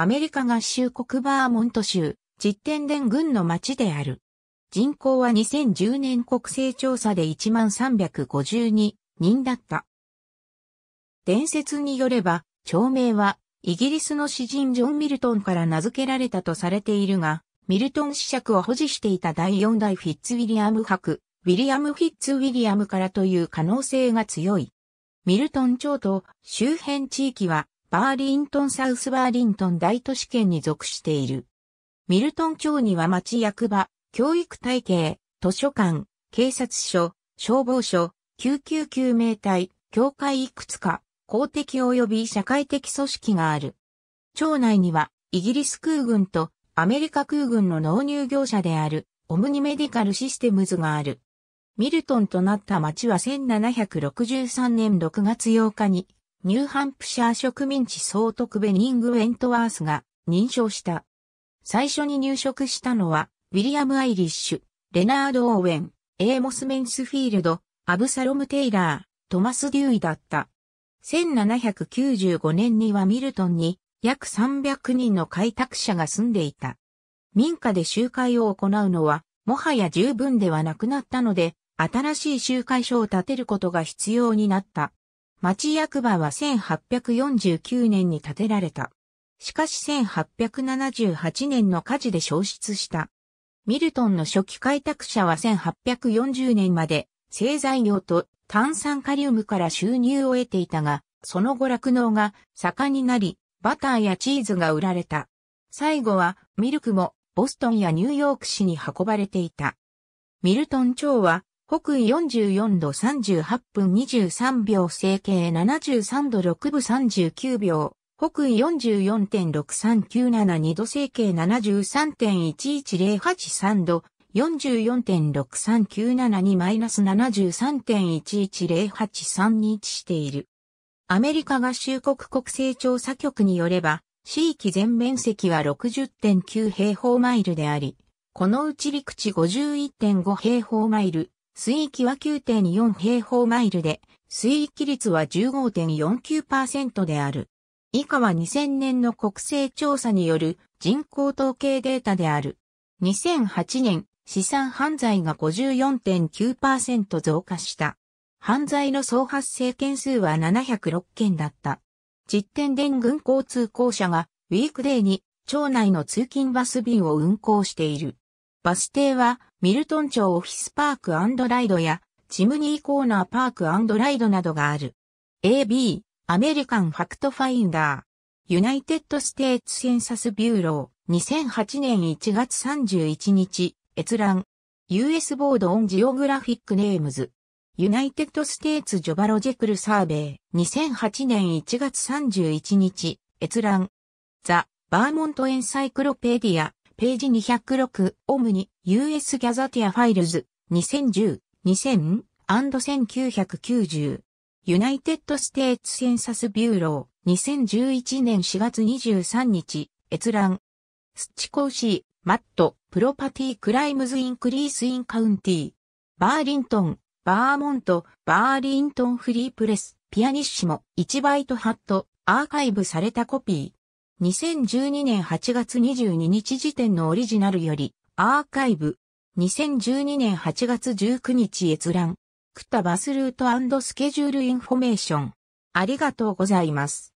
アメリカ合衆国バーモント州、実点伝郡の町である。人口は2010年国勢調査で1352人だった。伝説によれば、町名は、イギリスの詩人ジョン・ミルトンから名付けられたとされているが、ミルトン子爵を保持していた第4代フィッツウィリアム博、ウィリアム・フィッツウィリアムからという可能性が強い。ミルトン町と周辺地域はバーリントンサウスバーリントン大都市圏に属している。ミルトン町には町役場、教育体系、図書館、警察署、消防署、救急救命隊、教会いくつか、公的及び社会的組織がある。町内には、イギリス空軍とアメリカ空軍の納入業者である、オムニメディカルシステムズがある。ミルトンとなった町は1763年6月8日にニューハンプシャー植民地総督ベニング・ウェントワースが認証した。最初に入植したのは、ウィリアム・アイリッシュ、レナード・オーウェン、エーモス・メンスフィールド、アブサロム・テイラー、トマス・デューイだった。1795年にはミルトンに約300人の開拓者が住んでいた。民家で集会を行うのは、もはや十分ではなくなったので、新しい集会所を建てることが必要になった。町役場は1849年に建てられた。しかし1878年の火事で消失した。ミルトンの初期開拓者は1840年まで製材業と炭酸カリウムから収入を得ていたが、その後酪農が盛んになり、バターやチーズが売られた。最後はミルクもボストンやニューヨーク市に運ばれていた。ミルトン町は北緯44度38分23秒整形73度6分39秒。北緯44.6397 2度整形73.11083度44.6397-73.11083 2に位置している。アメリカ合衆国国勢調査局によれば、地域全面積は60.9平方マイルであり、このうち陸地51.5平方マイル、水域は9.4平方マイルで、水域率は15.49%である。以下は2000年の国勢調査による人口統計データである。2008年、資産犯罪が54.9%増加した。犯罪の総発生件数は706件だった。実店電軍交通公社がウィークデーに町内の通勤バス便を運行している。バス停はミルトン町オフィスパークライドや、チムニーコーナーパークライドなどがある。AB、アメリカンファクトファインダー、ユナイテッドステーツセンサスビューロー、2008年1月31日、閲覧。US ボードオンジオグラフィックネームズ。ユナイテッドステーツジョバロジェクルサーベイ、2008年1月31日、閲覧。ザ・バーモントエンサイクロペディア、ページ206、オムニ、US ギャザティアファイルズ、2010、2000、1990、ユナイテッドステーツセンサスビューロー、2011年4月23日、閲覧。スチコーシー、マット、プロパティクライムズインクリースインカウンティバーリントン、バーモント、バーリントンフリープレス、ピアニッシモ、1バイトハット、アーカイブされたコピー。2012年8月22日時点のオリジナルより、アーカイブ。2012年8月19日閲覧。クタバスルートスケジュールインフォメーション。ありがとうございます。